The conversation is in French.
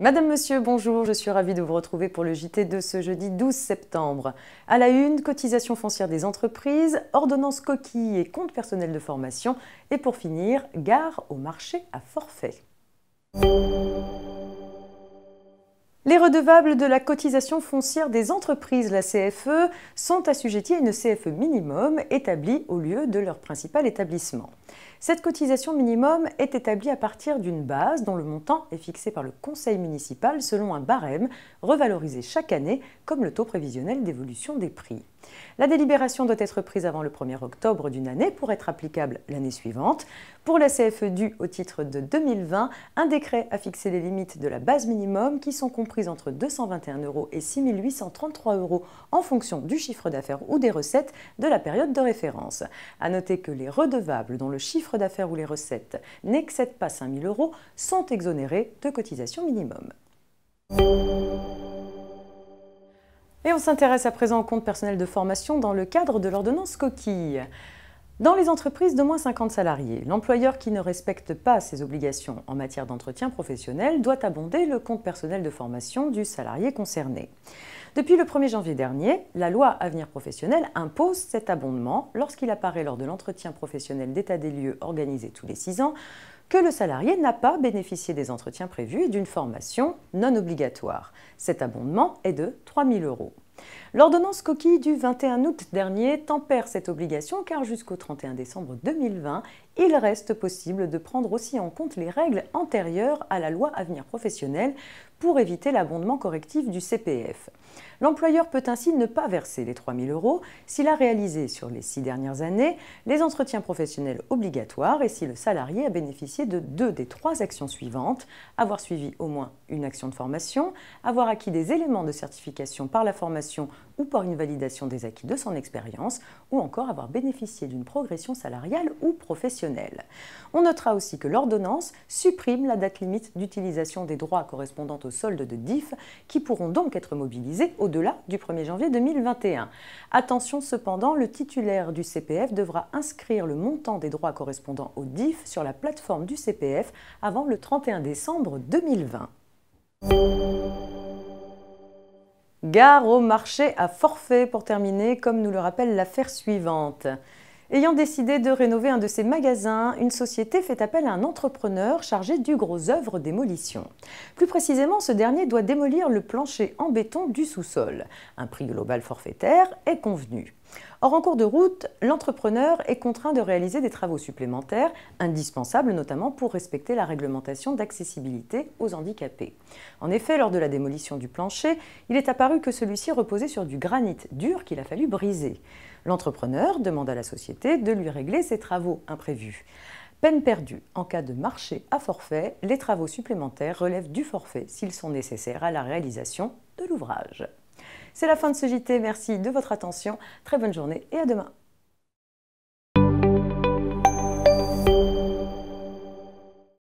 Madame, Monsieur, bonjour, je suis ravie de vous retrouver pour le JT de ce jeudi 12 septembre. À la une, cotisation foncière des entreprises, ordonnance coquille et compte personnel de formation, et pour finir, gare au marché à forfait. Les redevables de la cotisation foncière des entreprises, la CFE, sont assujettis à une CFE minimum établie au lieu de leur principal établissement. Cette cotisation minimum est établie à partir d'une base dont le montant est fixé par le conseil municipal selon un barème revalorisé chaque année comme le taux prévisionnel d'évolution des prix. La délibération doit être prise avant le 1er octobre d'une année pour être applicable l'année suivante. Pour la CFE due au titre de 2020, un décret a fixé les limites de la base minimum qui sont comprises entre 221 euros et 6833 euros en fonction du chiffre d'affaires ou des recettes de la période de référence. A noter que les redevables dont le chiffre d'affaires ou les recettes n'excèdent pas 5 000 euros sont exonérés de cotisation minimum. Et on s'intéresse à présent au compte personnel de formation dans le cadre de l'ordonnance coquille. Dans les entreprises d'au moins 50 salariés, l'employeur qui ne respecte pas ses obligations en matière d'entretien professionnel doit abonder le compte personnel de formation du salarié concerné. Depuis le 1er janvier dernier, la loi Avenir professionnel impose cet abondement lorsqu'il apparaît lors de l'entretien professionnel d'état des lieux organisé tous les 6 ans que le salarié n'a pas bénéficié des entretiens prévus et d'une formation non obligatoire. Cet abondement est de 3 000 euros. L'ordonnance coquille du 21 août dernier tempère cette obligation car jusqu'au 31 décembre 2020, il reste possible de prendre aussi en compte les règles antérieures à la loi Avenir professionnel pour éviter l'abondement correctif du CPF. L'employeur peut ainsi ne pas verser les 3 000 euros s'il a réalisé sur les six dernières années les entretiens professionnels obligatoires et si le salarié a bénéficié de deux des trois actions suivantes avoir suivi au moins une action de formation, avoir acquis des éléments de certification par la formation ou par une validation des acquis de son expérience, ou encore avoir bénéficié d'une progression salariale ou professionnelle. On notera aussi que l'ordonnance supprime la date limite d'utilisation des droits correspondant soldes de DIF qui pourront donc être mobilisés au-delà du 1er janvier 2021. Attention cependant, le titulaire du CPF devra inscrire le montant des droits correspondant au DIF sur la plateforme du CPF avant le 31 décembre 2020. Gare au marché à forfait pour terminer, comme nous le rappelle l'affaire suivante. Ayant décidé de rénover un de ses magasins, une société fait appel à un entrepreneur chargé du gros œuvre démolition. Plus précisément, ce dernier doit démolir le plancher en béton du sous-sol. Un prix global forfaitaire est convenu. Or, en cours de route, l'entrepreneur est contraint de réaliser des travaux supplémentaires, indispensables notamment pour respecter la réglementation d'accessibilité aux handicapés. En effet, lors de la démolition du plancher, il est apparu que celui-ci reposait sur du granit dur qu'il a fallu briser. L'entrepreneur demande à la société de lui régler ses travaux imprévus. Peine perdue, en cas de marché à forfait, les travaux supplémentaires relèvent du forfait s'ils sont nécessaires à la réalisation de l'ouvrage. C'est la fin de ce JT. Merci de votre attention. Très bonne journée et à demain.